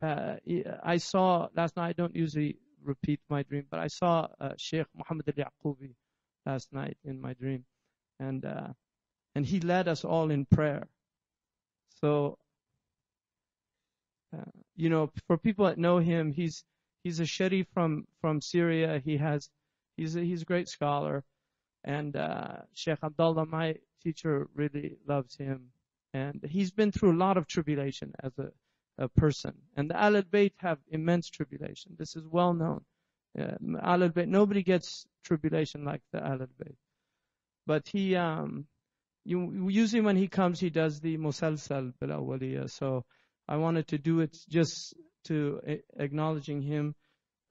Uh, I saw last night, I don't usually repeat my dream, but I saw uh, Sheikh Muhammad al Yaqoubi last night in my dream. And, uh, and he led us all in prayer. So, uh, you know, for people that know him, he's, he's a Shari from, from Syria. He has, he's a, he's a great scholar. And, uh, Sheikh Abdullah, my teacher really loves him. And he's been through a lot of tribulation as a, a person. And the Al Bayt have immense tribulation. This is well known. Uh, um, Al Bayt, nobody gets tribulation like the Al Bayt. But he, um, you, usually when he comes, he does the Musalsal bil Awaliya. So I wanted to do it just to a- acknowledging him.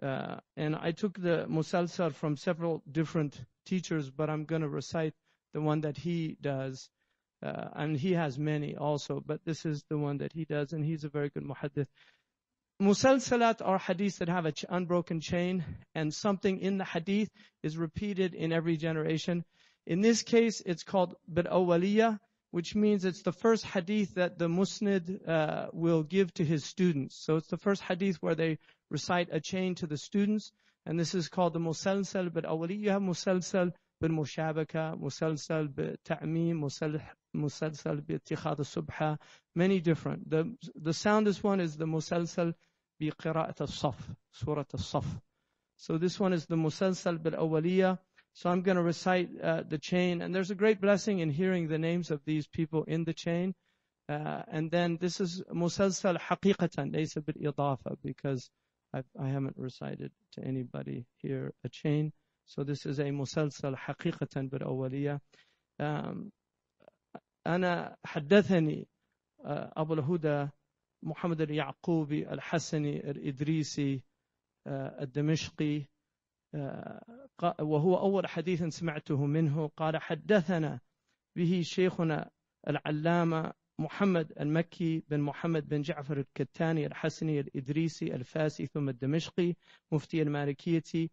Uh, and I took the Musalsal from several different teachers, but I'm going to recite the one that he does uh, and he has many also, but this is the one that he does, and he's a very good muhaddith. Musalsalat are hadiths that have an ch- unbroken chain, and something in the hadith is repeated in every generation. In this case, it's called bid'awaliyah, which means it's the first hadith that the musnid uh, will give to his students. So it's the first hadith where they recite a chain to the students, and this is called the musalsal musall musalsal بالمشابكة مسلسل musall musalsal bi ittikhad subha many different. The, the soundest one is the musalsal bi qira'at al-saf, surah al-saf. So this one is the musalsal bil awaliyah. So I'm going to recite uh, the chain and there's a great blessing in hearing the names of these people in the chain. Uh, and then this is musalsal haqiqatan, laysa bil idafa because I've, I have not recited to anybody here a chain. So this is a musalsal haqiqatan bil awaliyah. Um, أنا حدثني آه، أبو الهدى محمد اليعقوبي الحسني الإدريسي آه، الدمشقي آه، وهو أول حديث سمعته منه قال حدثنا به شيخنا العلامة محمد المكي بن محمد بن جعفر الكتاني الحسني الإدريسي الفاسي ثم الدمشقي مفتي المالكية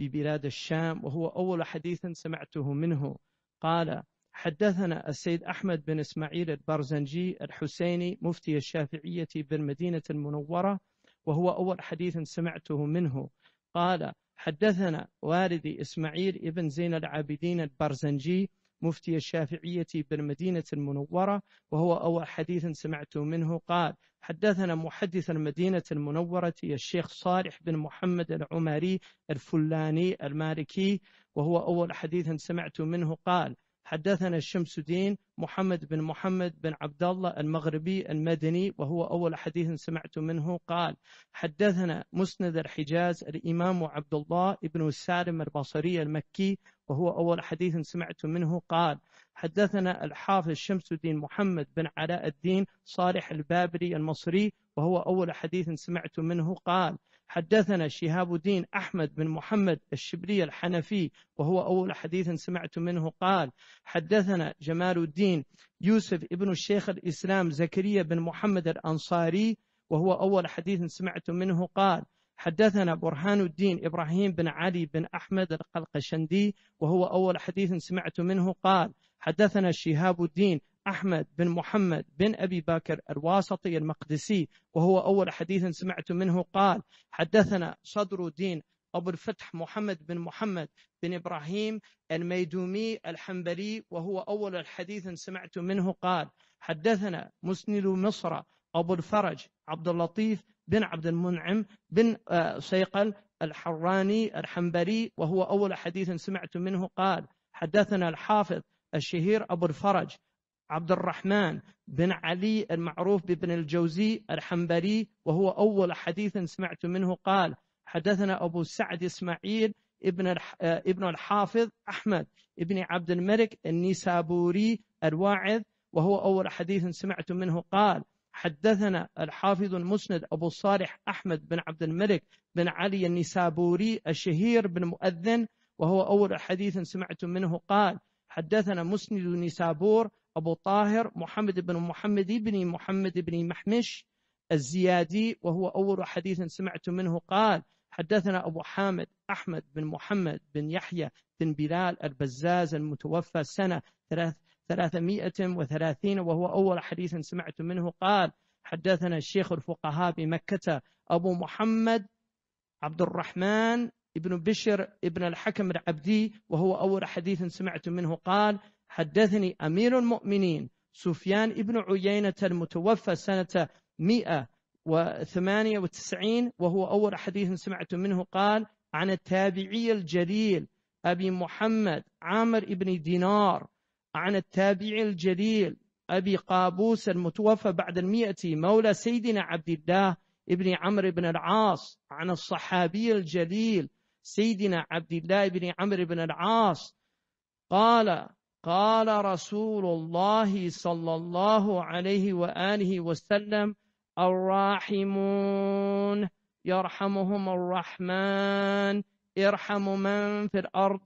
ببلاد الشام وهو أول حديث سمعته منه قال حدثنا السيد أحمد بن إسماعيل البرزنجي الحسيني مفتي الشافعية بالمدينة المنورة وهو أول حديث سمعته منه قال حدثنا والدي إسماعيل ابن زين العابدين البرزنجي مفتي الشافعية بالمدينة المنورة وهو أول حديث سمعته منه قال حدثنا محدث المدينة المنورة الشيخ صالح بن محمد العمري الفلاني المالكي وهو أول حديث سمعته منه قال حدثنا الشمس الدين محمد بن محمد بن عبد الله المغربي المدني وهو أول حديث سمعت منه قال حدثنا مسند الحجاز الإمام عبد الله بن السالم البصري المكي وهو أول حديث سمعت منه قال حدثنا الحافظ شمس الدين محمد بن علاء الدين صالح البابري المصري وهو أول حديث سمعت منه قال حدثنا شهاب الدين أحمد بن محمد الشبري الحنفي وهو أول حديث سمعت منه قال حدثنا جمال الدين يوسف ابن الشيخ الإسلام زكريا بن محمد الأنصاري وهو أول حديث سمعت منه قال حدثنا برهان الدين إبراهيم بن علي بن أحمد القلقشندي وهو أول حديث سمعت منه قال حدثنا شهاب الدين أحمد بن محمد بن أبي بكر الواسطي المقدسي وهو أول حديث سمعت منه قال حدثنا صدر الدين أبو الفتح محمد بن محمد بن إبراهيم الميدومي الحنبلي وهو أول الحديث سمعت منه قال حدثنا مسند مصر أبو الفرج عبد اللطيف بن عبد المنعم بن سيقل آه، الحراني الحنبلي وهو أول حديث سمعت منه قال حدثنا الحافظ الشهير أبو الفرج عبد الرحمن بن علي المعروف بابن الجوزي الحنبلي وهو أول حديث سمعت منه قال حدثنا أبو سعد إسماعيل ابن آه، ابن الحافظ أحمد ابن عبد الملك النيسابوري الواعظ وهو أول حديث سمعت منه قال حدثنا الحافظ المسند أبو صالح أحمد بن عبد الملك بن علي النسابوري الشهير بن مؤذن وهو أول حديث سمعت منه قال حدثنا مسند نسابور أبو طاهر محمد بن محمد بن محمد بن محمش الزيادي وهو أول حديث سمعت منه قال حدثنا أبو حامد أحمد بن محمد بن يحيى بن بلال البزاز المتوفى سنة 330 وهو أول حديث سمعت منه قال حدثنا الشيخ الفقهاء بمكة أبو محمد عبد الرحمن ابن بشر ابن الحكم العبدي وهو أول حديث سمعت منه قال حدثني أمير المؤمنين سفيان ابن عيينة المتوفى سنة 198 وهو أول حديث سمعت منه قال عن التابعي الجليل أبي محمد عامر ابن دينار عن التابعي الجليل أبي قابوس المتوفى بعد المئة مولى سيدنا عبد الله ابن عمرو بن العاص عن الصحابي الجليل سيدنا عبد الله بن عمرو بن العاص قال قال رسول الله صلى الله عليه وآله وسلم الراحمون يرحمهم الرحمن ارحموا من في الأرض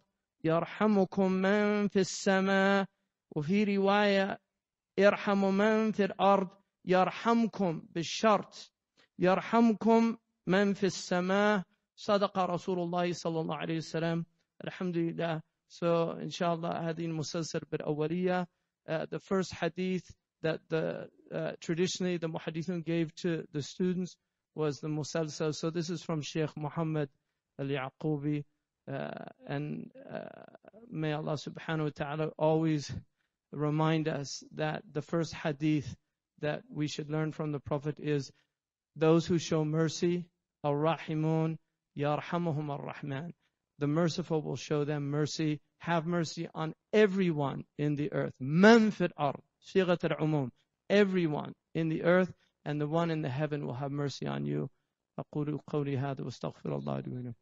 يرحمكم من في السماء وفي رواية ارحموا من في الأرض يرحمكم بالشرط يرحمكم من في السماء صدق رسول الله صلى الله عليه وسلم الحمد لله So inshallah hadith musalsal بالأولية awaliya. Uh, the first hadith that the uh, traditionally the muhaddithun gave to the students was the musalsal. So this is from Sheikh Muhammad al-Yaqubi. Uh, and uh, may Allah subhanahu wa ta'ala always remind us that the first hadith that we should learn from the Prophet is those who show mercy, al-Rahimun, yarhamuhum ar-Rahman the merciful will show them mercy. Have mercy on everyone in the earth. Man fil ard. al-umum. Everyone in the earth and the one in the heaven will have mercy on you. أقول قولي هذا واستغفر الله لي